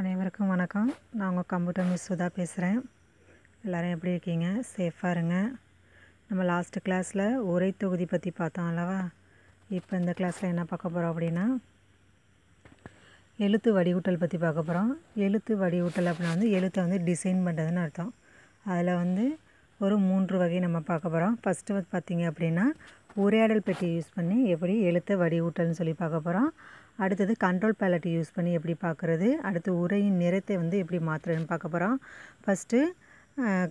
அனைவருக்கும் வணக்கம் நான் உங்கள் கம்ப்யூட்டர் மிஸ் சுதா பேசுகிறேன் எல்லோரும் எப்படி இருக்கீங்க சேஃபாக இருங்க நம்ம லாஸ்ட்டு கிளாஸில் உரை தொகுதி பற்றி பார்த்தோம் அல்லவா இப்போ இந்த கிளாஸில் என்ன பார்க்க போகிறோம் அப்படின்னா எழுத்து வடிகூட்டல் பற்றி பார்க்க போகிறோம் எழுத்து வடிகூட்டல் அப்படின்னா வந்து எழுத்தை வந்து டிசைன் பண்ணுறதுன்னு அர்த்தம் அதில் வந்து ஒரு மூன்று வகை நம்ம பார்க்க போகிறோம் ஃபஸ்ட்டு வந்து பார்த்திங்க அப்படின்னா உரையாடல் பெட்டி யூஸ் பண்ணி எப்படி எழுத்தை வடிவூட்டல்னு சொல்லி பார்க்க போகிறோம் அடுத்தது கண்ட்ரோல் பேலட் யூஸ் பண்ணி எப்படி பார்க்குறது அடுத்து உரையின் நிறத்தை வந்து எப்படி மாற்றுறதுன்னு பார்க்க போகிறோம் ஃபஸ்ட்டு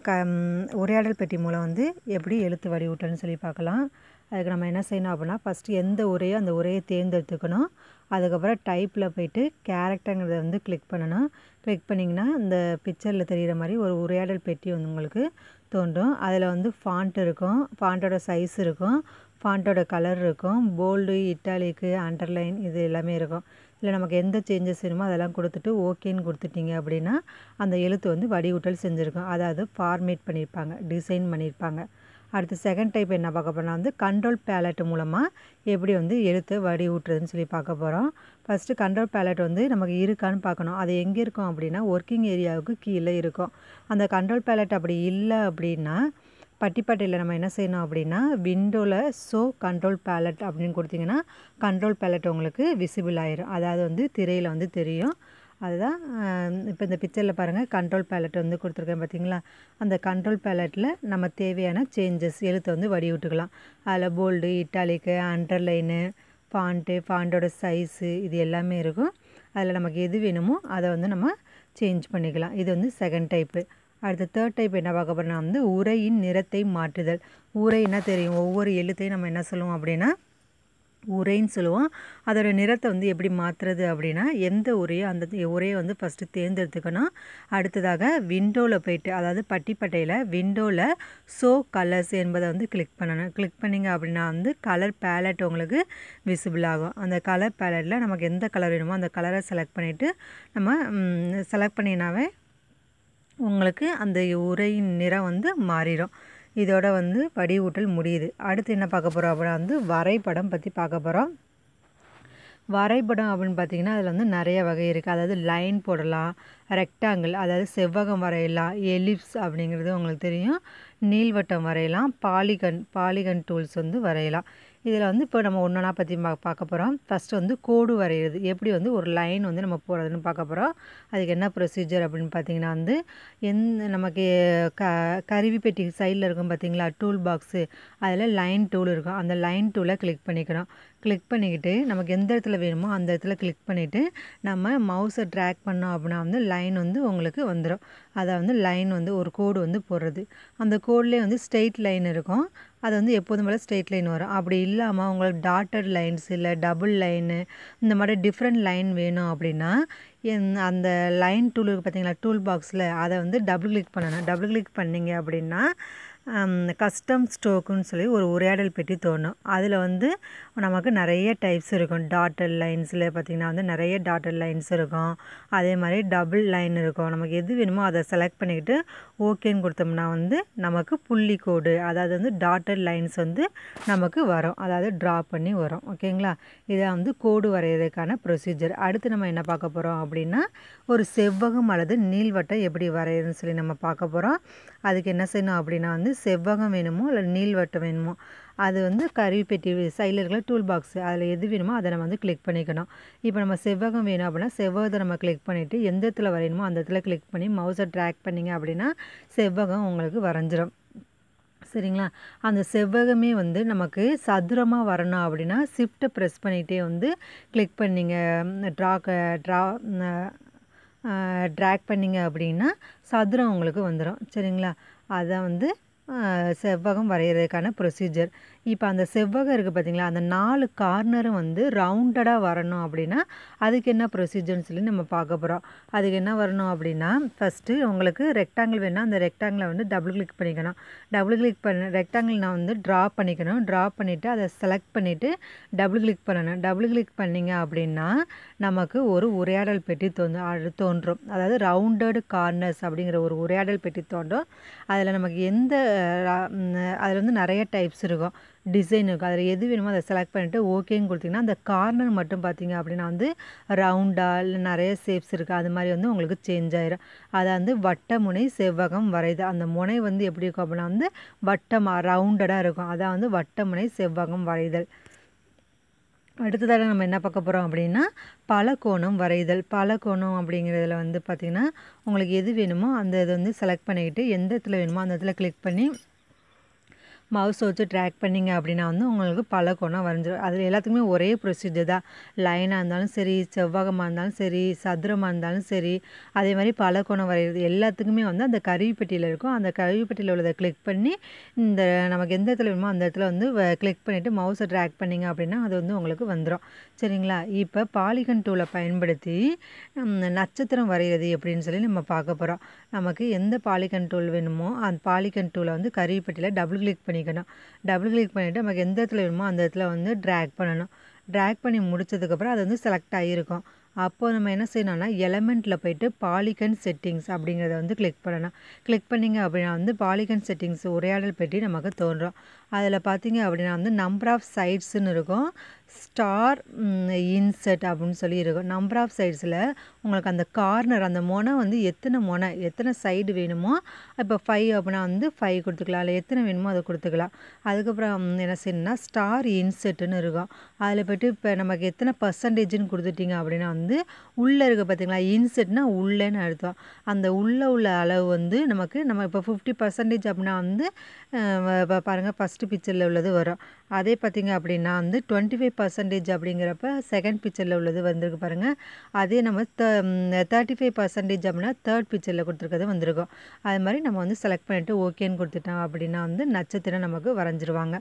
க உரையாடல் பெட்டி மூலம் வந்து எப்படி எழுத்து வடிவூட்டல்னு சொல்லி பார்க்கலாம் அதுக்கு நம்ம என்ன செய்யணும் அப்படின்னா ஃபஸ்ட்டு எந்த உரையோ அந்த உரையை தேர்ந்தெடுத்துக்கணும் அதுக்கப்புறம் டைப்பில் போயிட்டு கேரக்டருங்கிறத வந்து கிளிக் பண்ணணும் கிளிக் பண்ணிங்கன்னா இந்த பிக்சரில் தெரிகிற மாதிரி ஒரு உரையாடல் பெட்டி வந்து உங்களுக்கு தோன்றும் அதில் வந்து ஃபாண்ட் இருக்கும் ஃபாண்ட்டோட சைஸ் இருக்கும் ஃபாண்ட்டோட கலர் இருக்கும் போல்டு இட்டாலிக்கு அண்டர்லைன் இது எல்லாமே இருக்கும் இல்லை நமக்கு எந்த சேஞ்சஸ் வேணுமோ அதெல்லாம் கொடுத்துட்டு ஓகேன்னு கொடுத்துட்டிங்க அப்படின்னா அந்த எழுத்து வந்து வடிகூட்டல் செஞ்சுருக்கோம் அதாவது ஃபார்மேட் பண்ணியிருப்பாங்க டிசைன் பண்ணியிருப்பாங்க அடுத்து செகண்ட் டைப் என்ன பார்க்க போனால் வந்து கண்ட்ரோல் பேலட் மூலமாக எப்படி வந்து எழுத்து வடி ஊட்டுறதுன்னு சொல்லி பார்க்க போகிறோம் ஃபஸ்ட்டு கண்ட்ரோல் பேலட் வந்து நமக்கு இருக்கான்னு பார்க்கணும் அது எங்கே இருக்கும் அப்படின்னா ஒர்க்கிங் ஏரியாவுக்கு கீழே இருக்கும் அந்த கண்ட்ரோல் பேலட் அப்படி இல்லை அப்படின்னா பட்டிப்பாட்டையில் நம்ம என்ன செய்யணும் அப்படின்னா விண்டோவில் ஸோ கண்ட்ரோல் பேலட் அப்படின்னு கொடுத்திங்கன்னா கண்ட்ரோல் பேலட் உங்களுக்கு விசிபிள் ஆயிரும் அதாவது வந்து திரையில் வந்து தெரியும் அதுதான் இப்போ இந்த பிக்சரில் பாருங்கள் கண்ட்ரோல் பேலட் வந்து கொடுத்துருக்கேன் பார்த்தீங்களா அந்த கண்ட்ரோல் பேலட்டில் நம்ம தேவையான சேஞ்சஸ் எழுத்தை வந்து வடிவிட்டுக்கலாம் அதில் போல்டு இட்டாலிக்கு அண்டர்லைனு ஃபாண்ட்டு ஃபாண்டோட சைஸு இது எல்லாமே இருக்கும் அதில் நமக்கு எது வேணுமோ அதை வந்து நம்ம சேஞ்ச் பண்ணிக்கலாம் இது வந்து செகண்ட் டைப்பு அடுத்து தேர்ட் டைப் என்ன பார்க்க போகிறோம்னா வந்து உரையின் நிறத்தை மாற்றுதல் உரை என்ன தெரியும் ஒவ்வொரு எழுத்தையும் நம்ம என்ன சொல்லுவோம் அப்படின்னா உரைன்னு சொல்லுவோம் அதோட நிறத்தை வந்து எப்படி மாற்றுறது அப்படின்னா எந்த உரையோ அந்த உரையை வந்து ஃபஸ்ட்டு தேர்ந்தெடுத்துக்கணும் அடுத்ததாக விண்டோவில் போயிட்டு அதாவது பட்டிப்பட்டையில் விண்டோவில் ஷோ கலர்ஸ் என்பதை வந்து கிளிக் பண்ணணும் கிளிக் பண்ணிங்க அப்படின்னா வந்து கலர் பேலட் உங்களுக்கு விசிபிள் ஆகும் அந்த கலர் பேலட்டில் நமக்கு எந்த கலர் வேணுமோ அந்த கலரை செலக்ட் பண்ணிவிட்டு நம்ம செலக்ட் பண்ணினாவே உங்களுக்கு அந்த உரையின் நிறம் வந்து மாறிடும் இதோட வந்து வடிவூட்டல் முடியுது அடுத்து என்ன பார்க்க போகிறோம் அப்படின்னா வந்து வரைபடம் பற்றி பார்க்க போகிறோம் வரைபடம் அப்படின்னு பார்த்திங்கன்னா அதில் வந்து நிறைய வகை இருக்குது அதாவது லைன் போடலாம் ரெக்டாங்கிள் அதாவது செவ்வகம் வரையலாம் எலிப்ஸ் அப்படிங்கிறது உங்களுக்கு தெரியும் நீள்வட்டம் வரையலாம் பாலிகன் பாலிகன் டூல்ஸ் வந்து வரையலாம் இதில் வந்து இப்போ நம்ம ஒன்றா பற்றி பா பார்க்க போகிறோம் ஃபஸ்ட்டு வந்து கோடு வரைகிறது எப்படி வந்து ஒரு லைன் வந்து நம்ம போகிறதுன்னு பார்க்க போகிறோம் அதுக்கு என்ன ப்ரொசீஜர் அப்படின்னு பார்த்தீங்கன்னா வந்து எந் நமக்கு க கருவி பெட்டி சைடில் இருக்கும் பார்த்தீங்களா டூல் பாக்ஸு அதில் லைன் டூல் இருக்கும் அந்த லைன் டூலை கிளிக் பண்ணிக்கிறோம் கிளிக் பண்ணிக்கிட்டு நமக்கு எந்த இடத்துல வேணுமோ அந்த இடத்துல கிளிக் பண்ணிவிட்டு நம்ம மவுஸை ட்ராக் பண்ணோம் அப்படின்னா வந்து லைன் வந்து உங்களுக்கு வந்துடும் அதை வந்து லைன் வந்து ஒரு கோடு வந்து போடுறது அந்த கோட்லேயே வந்து ஸ்ட்ரெயிட் லைன் இருக்கும் அது வந்து எப்போதும் போல் ஸ்ட்ரெயிட் லைன் வரும் அப்படி இல்லாமல் உங்களுக்கு டாட்டட் லைன்ஸ் இல்லை டபுள் லைனு இந்த மாதிரி டிஃப்ரெண்ட் லைன் வேணும் அப்படின்னா அந்த லைன் டூல் இருக்குது பார்த்தீங்களா டூல் பாக்ஸில் அதை வந்து டபுள் கிளிக் பண்ணணும் டபுள் கிளிக் பண்ணிங்க அப்படின்னா கஸ்டம் ஸ்டோக்குன்னு சொல்லி ஒரு உரையாடல் பெட்டி தோணும் அதில் வந்து நமக்கு நிறைய டைப்ஸ் இருக்கும் டாட்டட் லைன்ஸில் பார்த்திங்கன்னா வந்து நிறைய டாட்டட் லைன்ஸ் இருக்கும் அதே மாதிரி டபுள் லைன் இருக்கும் நமக்கு எது வேணுமோ அதை செலக்ட் பண்ணிக்கிட்டு ஓகேன்னு கொடுத்தோம்னா வந்து நமக்கு புள்ளி கோடு அதாவது வந்து டாட்டட் லைன்ஸ் வந்து நமக்கு வரும் அதாவது ட்ரா பண்ணி வரும் ஓகேங்களா இதான் வந்து கோடு வரைகிறதுக்கான ப்ரொசீஜர் அடுத்து நம்ம என்ன பார்க்க போகிறோம் அப்படின்னா ஒரு செவ்வகம் அல்லது நீள்வட்டம் எப்படி வரைகிறதுன்னு சொல்லி நம்ம பார்க்க போகிறோம் அதுக்கு என்ன செய்யணும் அப்படின்னா வந்து செவ்வகம் வேணுமோ இல்லை நீள்வட்டம் வேணுமோ அது வந்து கருவிப்பெட்டி சைடில் இருக்கிற டூல் பாக்ஸ் அதில் எது வேணுமோ அதை நம்ம வந்து கிளிக் பண்ணிக்கணும் இப்போ நம்ம செவ்வகம் வேணும் அப்படின்னா செவ்வகத்தை நம்ம கிளிக் பண்ணிவிட்டு எந்த இடத்துல வரையணுமோ அந்த இடத்துல கிளிக் பண்ணி மவுஸை ட்ராக் பண்ணிங்க அப்படின்னா செவ்வகம் உங்களுக்கு வரைஞ்சிரும் சரிங்களா அந்த செவ்வகமே வந்து நமக்கு சதுரமாக வரணும் அப்படின்னா ஷிஃப்ட்டை ப்ரெஸ் பண்ணிகிட்டே வந்து கிளிக் பண்ணிங்க ட்ரா ட்ரா ட்ராக் பண்ணிங்க அப்படின்னா சதுரம் உங்களுக்கு வந்துடும் சரிங்களா அதை வந்து செவ்வகம் வரைகிறதுக்கான ப்ரொசீஜர் இப்போ அந்த செவ்வகம் இருக்குது பார்த்திங்களா அந்த நாலு கார்னரும் வந்து ரவுண்டடாக வரணும் அப்படின்னா அதுக்கு என்ன ப்ரொசீஜர்னு சொல்லி நம்ம பார்க்க போகிறோம் அதுக்கு என்ன வரணும் அப்படின்னா ஃபஸ்ட்டு உங்களுக்கு ரெக்டாங்கிள் வேணால் அந்த ரெக்டாங்கிளை வந்து டபுள் கிளிக் பண்ணிக்கணும் டபுள் கிளிக் பண்ண ரெக்டாங்கிள் நான் வந்து ட்ரா பண்ணிக்கணும் ட்ரா பண்ணிவிட்டு அதை செலக்ட் பண்ணிவிட்டு டபுள் கிளிக் பண்ணணும் டபுள் கிளிக் பண்ணிங்க அப்படின்னா நமக்கு ஒரு உரையாடல் பெட்டி தோன்று தோன்றும் அதாவது ரவுண்டடு கார்னர்ஸ் அப்படிங்கிற ஒரு உரையாடல் பெட்டி தோன்றும் அதில் நமக்கு எந்த அதில் வந்து நிறைய டைப்ஸ் இருக்கும் டிசைன் இருக்கும் அதில் எது வேணுமோ அதை செலக்ட் பண்ணிவிட்டு ஓகேன்னு கொடுத்திங்கன்னா அந்த கார்னர் மட்டும் பார்த்திங்க அப்படின்னா வந்து ரவுண்டாக இல்லை நிறைய ஷேப்ஸ் இருக்குது அது மாதிரி வந்து உங்களுக்கு சேஞ்ச் ஆயிரும் அதை வந்து வட்ட முனை செவ்வகம் வரைது அந்த முனை வந்து எப்படி இருக்கும் அப்படின்னா வந்து வட்டமாக ரவுண்டடாக இருக்கும் அதான் வந்து வட்ட முனை செவ்வகம் வரைதல் அடுத்ததாக நம்ம என்ன பார்க்க போகிறோம் அப்படின்னா பலகோணம் வரைதல் பலகோணம் அப்படிங்கிறதுல வந்து பார்த்திங்கன்னா உங்களுக்கு எது வேணுமோ அந்த இதை வந்து செலக்ட் பண்ணிக்கிட்டு எந்த இடத்துல வேணுமோ அந்த இடத்துல கிளிக் பண்ணி மவுஸை வச்சு ட்ராக் பண்ணிங்க அப்படின்னா வந்து உங்களுக்கு பல கோணம் வரைஞ்சிடும் அதில் எல்லாத்துக்குமே ஒரே ப்ரொசீஜர் தான் லைனாக இருந்தாலும் சரி செவ்வகமாக இருந்தாலும் சரி சதுரமாக இருந்தாலும் சரி அதே மாதிரி பல கோணம் வரைகிறது எல்லாத்துக்குமே வந்து அந்த கருவிப்பட்டியில் இருக்கும் அந்த கருவிப்பட்டியில் உள்ளதை கிளிக் பண்ணி இந்த நமக்கு எந்த இடத்துல வேணுமோ அந்த இடத்துல வந்து கிளிக் பண்ணிவிட்டு மவுஸை ட்ராக் பண்ணிங்க அப்படின்னா அது வந்து உங்களுக்கு வந்துடும் சரிங்களா இப்போ பாலிகன் டூலை பயன்படுத்தி நட்சத்திரம் வரைகிறது எப்படின்னு சொல்லி நம்ம பார்க்க போகிறோம் நமக்கு எந்த பாலிகன் டூல் வேணுமோ அந்த பாலிகன் டூலை வந்து கருவிப்பட்டியில் டபுள் கிளிக் பண்ணிக்கணும் டபுள் கிளிக் பண்ணிவிட்டு நமக்கு எந்த இடத்துல வேணுமோ அந்த இடத்துல வந்து ட்ராக் பண்ணணும் ட்ராக் பண்ணி முடித்ததுக்கப்புறம் அது வந்து செலக்ட் ஆகியிருக்கும் அப்போது நம்ம என்ன செய்யணும்னா எலமெண்ட்டில் போயிட்டு பாலிகன் செட்டிங்ஸ் அப்படிங்கிறத வந்து கிளிக் பண்ணணும் கிளிக் பண்ணிங்க அப்படின்னா வந்து பாலிகன் செட்டிங்ஸ் உரையாடல் பெட்டி நமக்கு தோன்றும் அதில் பார்த்தீங்க அப்படின்னா வந்து நம்பர் ஆஃப் சைட்ஸுன்னு இருக்கும் ஸ்டார் இன்செட் அப்படின்னு சொல்லி இருக்கும் நம்பர் ஆஃப் சைட்ஸில் உங்களுக்கு அந்த கார்னர் அந்த மொனை வந்து எத்தனை மொனை எத்தனை சைடு வேணுமோ இப்போ ஃபைவ் அப்படின்னா வந்து ஃபைவ் கொடுத்துக்கலாம் இல்லை எத்தனை வேணுமோ அதை கொடுத்துக்கலாம் அதுக்கப்புறம் என்ன செய்யணுன்னா ஸ்டார் இன்செட்டுன்னு இருக்கும் அதில் போய்ட்டு இப்போ நமக்கு எத்தனை பர்சன்டேஜ்னு கொடுத்துட்டிங்க அப்படின்னா வந்து உள்ளே இருக்க பார்த்திங்களா இன்செட்னா உள்ளேன்னு அர்த்தம் அந்த உள்ளே உள்ள அளவு வந்து நமக்கு நம்ம இப்போ ஃபிஃப்டி பர்சன்டேஜ் அப்படின்னா வந்து பாருங்கள் பர்சன்டேஜ் ஃபஸ்ட்டு பிக்சரில் உள்ளது வரும் அதே பார்த்திங்க அப்படின்னா வந்து டுவெண்ட்டி ஃபைவ் பர்சன்டேஜ் அப்படிங்கிறப்ப செகண்ட் பிக்சரில் உள்ளது வந்திருக்கு பாருங்கள் அதே நம்ம த தேர்ட்டி ஃபைவ் பர்சன்டேஜ் அப்படின்னா தேர்ட் பிக்சரில் கொடுத்துருக்கிறது வந்திருக்கும் அது மாதிரி நம்ம வந்து செலக்ட் பண்ணிவிட்டு ஓகேன்னு கொடுத்துட்டோம் அப்படின்னா வந்து நட்சத்திரம் நமக்கு வரைஞ்சிருவாங்க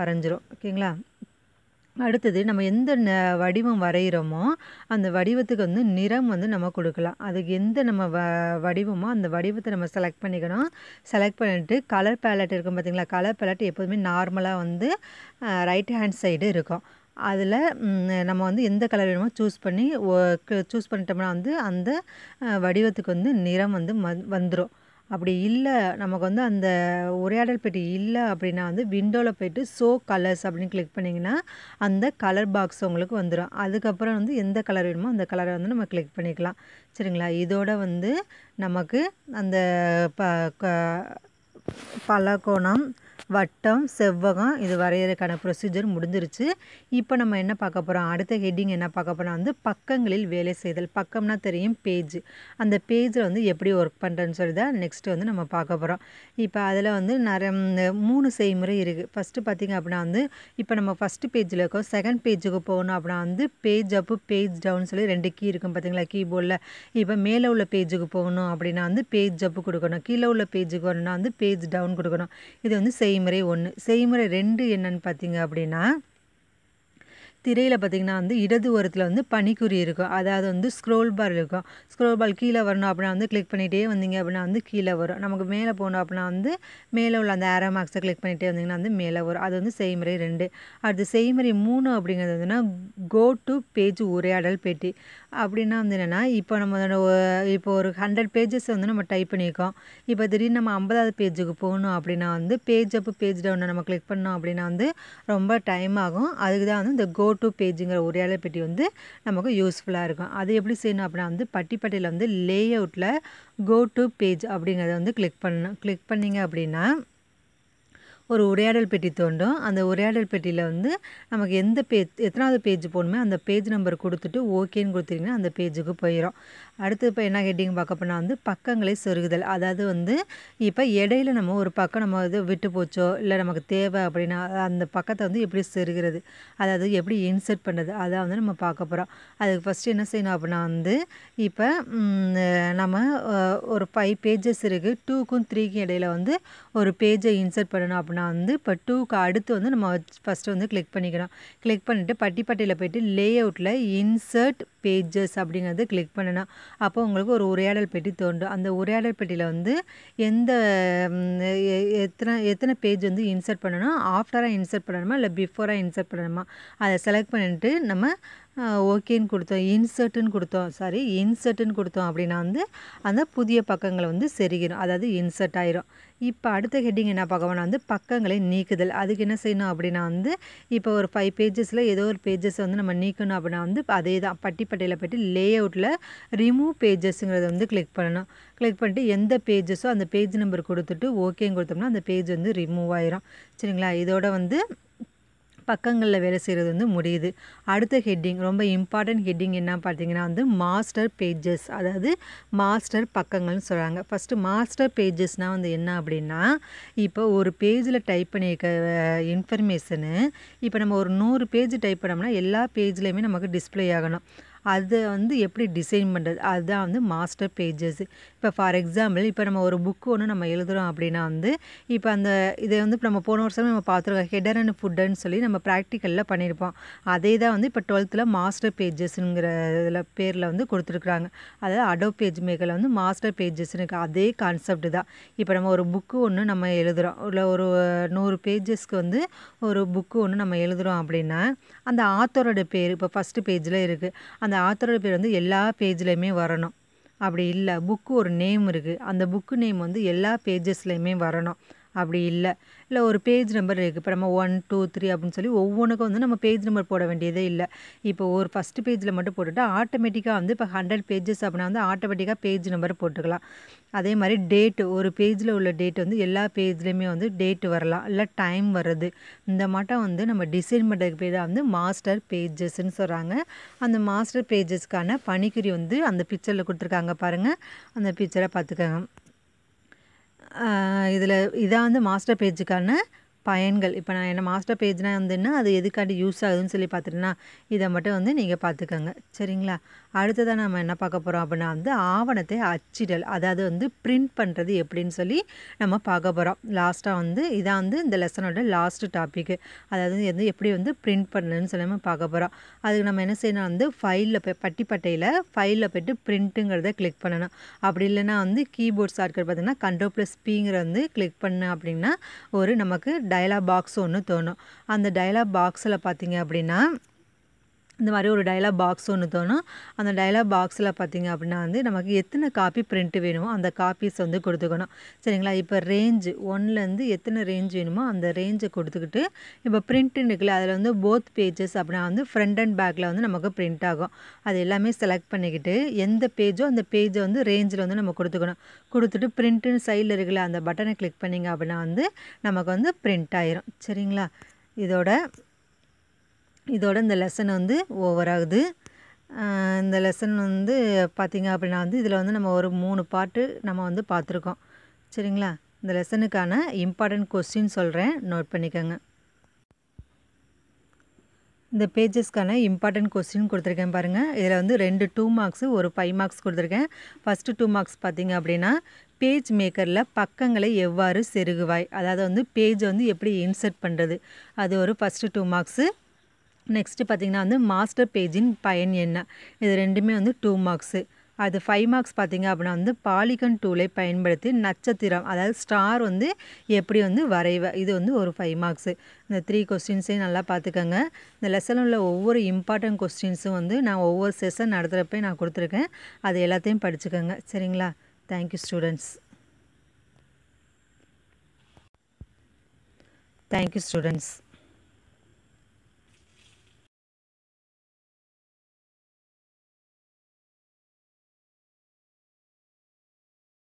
வரைஞ்சிரும் ஓகேங்களா அடுத்தது நம்ம எந்த ந வடிவம் வரைகிறோமோ அந்த வடிவத்துக்கு வந்து நிறம் வந்து நம்ம கொடுக்கலாம் அதுக்கு எந்த நம்ம வ வடிவமோ அந்த வடிவத்தை நம்ம செலக்ட் பண்ணிக்கணும் செலக்ட் பண்ணிவிட்டு கலர் பேலட் இருக்கும் பார்த்திங்களா கலர் பேலட் எப்போதுமே நார்மலாக வந்து ரைட் ஹேண்ட் சைடு இருக்கும் அதில் நம்ம வந்து எந்த கலர் வேணுமோ சூஸ் பண்ணி சூஸ் பண்ணிட்டோம்னா வந்து அந்த வடிவத்துக்கு வந்து நிறம் வந்து மந் வந்துடும் அப்படி இல்லை நமக்கு வந்து அந்த உரையாடல் பெட்டி இல்லை அப்படின்னா வந்து விண்டோவில் போய்ட்டு ஷோ கலர்ஸ் அப்படின்னு கிளிக் பண்ணிங்கன்னா அந்த கலர் பாக்ஸ் உங்களுக்கு வந்துடும் அதுக்கப்புறம் வந்து எந்த கலர் வேணுமோ அந்த கலரை வந்து நம்ம கிளிக் பண்ணிக்கலாம் சரிங்களா இதோட வந்து நமக்கு அந்த ப பலகோணம் வட்டம் செவ்வகம் இது வரைகிறதுக்கான ப்ரொசீஜர் முடிஞ்சிருச்சு இப்போ நம்ம என்ன பார்க்க போகிறோம் அடுத்த ஹெட்டிங் என்ன பார்க்க போகிறோம் வந்து பக்கங்களில் வேலை செய்தல் பக்கம்னா தெரியும் பேஜ் அந்த பேஜில் வந்து எப்படி ஒர்க் பண்ணுறேன்னு சொல்லி தான் நெக்ஸ்ட்டு வந்து நம்ம பார்க்க போகிறோம் இப்போ அதில் வந்து நிறைய மூணு செய்முறை இருக்குது ஃபஸ்ட்டு பார்த்திங்க அப்படின்னா வந்து இப்போ நம்ம ஃபஸ்ட்டு பேஜில் இருக்கோம் செகண்ட் பேஜுக்கு போகணும் அப்படின்னா வந்து பேஜ் அப்பு பேஜ் டவுன் சொல்லி ரெண்டு கீ இருக்கும் பார்த்திங்களா கீபோர்டில் இப்போ மேலே உள்ள பேஜுக்கு போகணும் அப்படின்னா வந்து பேஜ் அப்பு கொடுக்கணும் கீழே உள்ள பேஜுக்கு வரணும்னா வந்து பேஜ் டவுன் கொடுக்கணும் இது வந்து செய் செய்முறை ஒன்று செய்முறை ரெண்டு என்னன்னு பார்த்தீங்க அப்படின்னா திரையில் பார்த்திங்கன்னா வந்து இடது ஓரத்தில் வந்து பனிக்குறி இருக்கும் அதாவது வந்து ஸ்க்ரோல் பார் இருக்கும் ஸ்க்ரோல் பார் கீழே வரணும் அப்படின்னா வந்து கிளிக் பண்ணிகிட்டே வந்தீங்க அப்படின்னா வந்து கீழே வரும் நமக்கு மேலே போகணும் அப்படின்னா வந்து மேலே உள்ள அந்த ஆரோ மார்க்ஸை கிளிக் பண்ணிகிட்டே வந்தீங்கன்னா வந்து மேலே வரும் அது வந்து செய்முறை ரெண்டு அடுத்து செய்முறை மூணு அப்படிங்கிறது வந்துன்னா கோ டு பேஜ் உரையாடல் பெட்டி அப்படின்னா வந்து என்னென்னா இப்போ நம்ம இப்போ ஒரு ஹண்ட்ரட் பேஜஸ் வந்து நம்ம டைப் பண்ணியிருக்கோம் இப்போ திடீர்னு நம்ம ஐம்பதாவது பேஜுக்கு போகணும் அப்படின்னா வந்து பேஜ் அப்போ பேஜ் டவுனை நம்ம கிளிக் பண்ணோம் அப்படின்னா வந்து ரொம்ப டைம் ஆகும் அதுக்கு தான் வந்து இந்த கோ டு பேஜுங்கிற ஒரு ஏழை பெட்டி வந்து நமக்கு யூஸ்ஃபுல்லாக இருக்கும் அது எப்படி செய்யணும் அப்படின்னா வந்து பட்டிப்பட்டியில் வந்து லே அவுட்டில் கோ டு பேஜ் அப்படிங்கிறத வந்து கிளிக் பண்ணணும் கிளிக் பண்ணிங்க அப்படின்னா ஒரு உரையாடல் பெட்டி தோண்டும் அந்த உரையாடல் பெட்டியில் வந்து நமக்கு எந்த பே எத்தனாவது பேஜ் போகணுமே அந்த பேஜ் நம்பர் கொடுத்துட்டு ஓகேன்னு கொடுத்தீங்கன்னா அந்த பேஜுக்கு போயிடும் அடுத்து இப்போ என்ன கேட்டிங்க பார்க்க போனால் வந்து பக்கங்களை சொருகுதல் அதாவது வந்து இப்போ இடையில நம்ம ஒரு பக்கம் நம்ம இது விட்டு போச்சோ இல்லை நமக்கு தேவை அப்படின்னா அந்த பக்கத்தை வந்து எப்படி செருகிறது அதாவது எப்படி இன்சர்ட் பண்ணுறது அதை வந்து நம்ம பார்க்க போகிறோம் அதுக்கு ஃபஸ்ட்டு என்ன செய்யணும் அப்படின்னா வந்து இப்போ நம்ம ஒரு ஃபைவ் பேஜஸ் இருக்குது டூக்கும் த்ரீக்கும் இடையில வந்து ஒரு பேஜை இன்சர்ட் பண்ணணும் அப்படின்னா நான் வந்து இப்போ டூக்கு அடுத்து வந்து நம்ம ஃபஸ்ட்டு வந்து கிளிக் பண்ணிக்கிறோம் கிளிக் பண்ணிவிட்டு பட்டிப்பட்டியில் போய்ட்டு லே அவுட்டில் இன்சர்ட் பேஜஸ் அப்படிங்கிறது கிளிக் பண்ணணும் அப்போ உங்களுக்கு ஒரு உரையாடல் பெட்டி தோன்றும் அந்த உரையாடல் பெட்டியில் வந்து எந்த எத்தனை எத்தனை பேஜ் வந்து இன்சர்ட் பண்ணணும் ஆஃப்டராக இன்சர்ட் பண்ணணுமா இல்லை பிஃபோராக இன்சர்ட் பண்ணணுமா அதை செலக்ட் பண்ணிட்டு நம்ம ஓகேன்னு கொடுத்தோம் இன்சர்ட்டுன்னு கொடுத்தோம் சாரி இன்சர்ட்டுன்னு கொடுத்தோம் அப்படின்னா வந்து அந்த புதிய பக்கங்களை வந்து செருகிடும் அதாவது இன்சர்ட் ஆயிரும் இப்போ அடுத்த ஹெட்டிங் என்ன பார்க்கணும் வந்து பக்கங்களை நீக்குதல் அதுக்கு என்ன செய்யணும் அப்படின்னா வந்து இப்போ ஒரு ஃபைவ் பேஜஸில் ஏதோ ஒரு பேஜஸ் வந்து நம்ம நீக்கணும் அப்படின்னா வந்து அதே தான் பட்டிப்பட்டையில் போய்ட்டு லே அவுட்டில் ரிமூவ் பேஜஸ்ங்கிறத வந்து கிளிக் பண்ணணும் கிளிக் பண்ணிட்டு எந்த பேஜஸோ அந்த பேஜ் நம்பர் கொடுத்துட்டு ஓகேன்னு கொடுத்தோம்னா அந்த பேஜ் வந்து ரிமூவ் ஆயிரும் சரிங்களா இதோட வந்து பக்கங்களில் வேலை செய்கிறது வந்து முடியுது அடுத்த ஹெட்டிங் ரொம்ப இம்பார்ட்டண்ட் ஹெட்டிங் என்ன பார்த்தீங்கன்னா வந்து மாஸ்டர் பேஜஸ் அதாவது மாஸ்டர் பக்கங்கள்னு சொல்கிறாங்க ஃபஸ்ட்டு மாஸ்டர் பேஜஸ்னால் வந்து என்ன அப்படின்னா இப்போ ஒரு பேஜில் டைப் பண்ணியிருக்க இன்ஃபர்மேஷனு இப்போ நம்ம ஒரு நூறு பேஜ் டைப் பண்ணோம்னா எல்லா பேஜ்லேயுமே நமக்கு டிஸ்பிளே ஆகணும் அதை வந்து எப்படி டிசைன் பண்ணுறது அதுதான் வந்து மாஸ்டர் பேஜஸ் இப்போ ஃபார் எக்ஸாம்பிள் இப்போ நம்ம ஒரு புக்கு ஒன்று நம்ம எழுதுகிறோம் அப்படின்னா வந்து இப்போ அந்த இதை வந்து நம்ம போன வருஷம் நம்ம பார்த்துருக்கோம் ஹெடர் அண்ட் ஃபுட்டுன்னு சொல்லி நம்ம ப்ராக்டிக்கலில் பண்ணியிருப்போம் அதே தான் வந்து இப்போ டுவெல்த்தில் மாஸ்டர் பேஜஸ்ங்கிற இதில் பேரில் வந்து கொடுத்துருக்குறாங்க அதாவது அடோ பேஜ் மேக்கில் வந்து மாஸ்டர் பேஜஸ்னு இருக்குது அதே கான்செப்ட் தான் இப்போ நம்ம ஒரு புக்கு ஒன்று நம்ம எழுதுகிறோம் இல்லை ஒரு நூறு பேஜஸ்க்கு வந்து ஒரு புக்கு ஒன்று நம்ம எழுதுகிறோம் அப்படின்னா அந்த ஆத்தரோட பேர் இப்போ ஃபஸ்ட்டு பேஜில் இருக்குது அந்த அந்த ஆத்தரோட பேர் வந்து எல்லா பேஜ்லேயுமே வரணும் அப்படி இல்லை புக்கு ஒரு நேம் இருக்குது அந்த புக்கு நேம் வந்து எல்லா பேஜஸ்லேயுமே வரணும் அப்படி இல்லை இல்லை ஒரு பேஜ் நம்பர் இருக்குது இப்போ நம்ம ஒன் டூ த்ரீ அப்படின்னு சொல்லி ஒவ்வொன்றுக்கும் வந்து நம்ம பேஜ் நம்பர் போட வேண்டியதே இல்லை இப்போ ஒரு ஃபஸ்ட் பேஜில் மட்டும் போட்டுவிட்டு ஆட்டோமேட்டிக்காக வந்து இப்போ ஹண்ட்ரட் பேஜஸ் அப்படின்னா வந்து ஆட்டோமேட்டிக்காக பேஜ் நம்பர் போட்டுக்கலாம் அதே மாதிரி டேட்டு ஒரு பேஜில் உள்ள டேட் வந்து எல்லா பேஜ்லேயுமே வந்து டேட் வரலாம் இல்லை டைம் வருது இந்த மாட்டம் வந்து நம்ம டிசைன் பண்ணுறதுக்கு பேர் வந்து மாஸ்டர் பேஜஸ்ன்னு சொல்கிறாங்க அந்த மாஸ்டர் பேஜஸ்க்கான பணிக்குறி வந்து அந்த பிக்சரில் கொடுத்துருக்காங்க பாருங்கள் அந்த பிக்சரை பார்த்துக்கோங்க இதில் இதான் வந்து மாஸ்டர் பேஜுக்கான பயன்கள் இப்போ நான் என்ன மாஸ்டர் பேஜ்னால் வந்துன்னா அது எதுக்காண்டி யூஸ் ஆகுதுன்னு சொல்லி பார்த்துட்டுன்னா இதை மட்டும் வந்து நீங்கள் பார்த்துக்கோங்க சரிங்களா அடுத்ததாக நம்ம என்ன பார்க்க போகிறோம் அப்படின்னா வந்து ஆவணத்தை அச்சிடல் அதாவது வந்து பிரிண்ட் பண்ணுறது எப்படின்னு சொல்லி நம்ம பார்க்க போகிறோம் லாஸ்ட்டாக வந்து இதான் வந்து இந்த லெசனோட லாஸ்ட்டு டாப்பிக்கு அதாவது வந்து எப்படி வந்து பிரிண்ட் பண்ணுன்னு சொல்லி நம்ம பார்க்க போகிறோம் அதுக்கு நம்ம என்ன செய்யணும் வந்து ஃபைலில் போய் பட்டி பட்டையில் ஃபைலில் போய்ட்டு பிரிண்ட்டுங்கிறத கிளிக் பண்ணணும் அப்படி இல்லைனா வந்து கீபோர்ட் ஷார்ட்கட் பார்த்திங்கன்னா கண்ட்ரோல் ப்ளஸ் பிங்கிற வந்து கிளிக் பண்ண அப்படின்னா ஒரு நமக்கு டை டயலாக் பாக்ஸ் ஒன்று தோணும் அந்த டயலாக் பாக்ஸில் பார்த்திங்க அப்படின்னா இந்த மாதிரி ஒரு டயலாக் பாக்ஸ் ஒன்று தோணும் அந்த டயலாக் பாக்ஸில் பார்த்திங்க அப்படின்னா வந்து நமக்கு எத்தனை காப்பி பிரிண்ட் வேணுமோ அந்த காப்பீஸ் வந்து கொடுத்துக்கணும் சரிங்களா இப்போ ரேஞ்சு ஒன்லேருந்து எத்தனை ரேஞ்ச் வேணுமோ அந்த ரேஞ்சை கொடுத்துக்கிட்டு இப்போ பிரிண்ட்டுன்னு இருக்குல்ல அதில் வந்து போத் பேஜஸ் அப்படின்னா வந்து ஃப்ரண்ட் அண்ட் பேக்கில் வந்து நமக்கு பிரிண்ட் ஆகும் அது எல்லாமே செலக்ட் பண்ணிக்கிட்டு எந்த பேஜோ அந்த பேஜை வந்து ரேஞ்சில் வந்து நம்ம கொடுத்துக்கணும் கொடுத்துட்டு பிரிண்ட்டுன்னு சைடில் இருக்குல்ல அந்த பட்டனை கிளிக் பண்ணிங்க அப்படின்னா வந்து நமக்கு வந்து பிரிண்ட் ஆயிரும் சரிங்களா இதோட இதோட இந்த லெசன் வந்து ஓவர் ஆகுது இந்த லெசன் வந்து பார்த்திங்க அப்படின்னா வந்து இதில் வந்து நம்ம ஒரு மூணு பாட்டு நம்ம வந்து பார்த்துருக்கோம் சரிங்களா இந்த லெசனுக்கான இம்பார்ட்டண்ட் கொஸ்டின் சொல்கிறேன் நோட் பண்ணிக்கோங்க இந்த பேஜஸ்க்கான இம்பார்ட்டன்ட் கொஸ்டின் கொடுத்துருக்கேன் பாருங்கள் இதில் வந்து ரெண்டு டூ மார்க்ஸு ஒரு ஃபைவ் மார்க்ஸ் கொடுத்துருக்கேன் ஃபஸ்ட்டு டூ மார்க்ஸ் பார்த்திங்க அப்படின்னா பேஜ் மேக்கரில் பக்கங்களை எவ்வாறு செருகுவாய் அதாவது வந்து பேஜ் வந்து எப்படி இன்சர்ட் பண்ணுறது அது ஒரு ஃபஸ்ட்டு டூ மார்க்ஸு நெக்ஸ்ட்டு பார்த்திங்கன்னா வந்து மாஸ்டர் பேஜின் பயன் என்ன இது ரெண்டுமே வந்து டூ மார்க்ஸு அது ஃபைவ் மார்க்ஸ் பார்த்திங்க அப்படின்னா வந்து பாலிகன் டூலை பயன்படுத்தி நட்சத்திரம் அதாவது ஸ்டார் வந்து எப்படி வந்து வரைவ இது வந்து ஒரு ஃபைவ் மார்க்ஸு இந்த த்ரீ கொஸ்டின்ஸையும் நல்லா பார்த்துக்கோங்க இந்த லெசனில் உள்ள ஒவ்வொரு இம்பார்ட்டன்ட் கொஸ்டின்ஸும் வந்து நான் ஒவ்வொரு செஷன் நடத்துகிறப்ப நான் கொடுத்துருக்கேன் அது எல்லாத்தையும் படிச்சுக்கோங்க சரிங்களா thank you students you students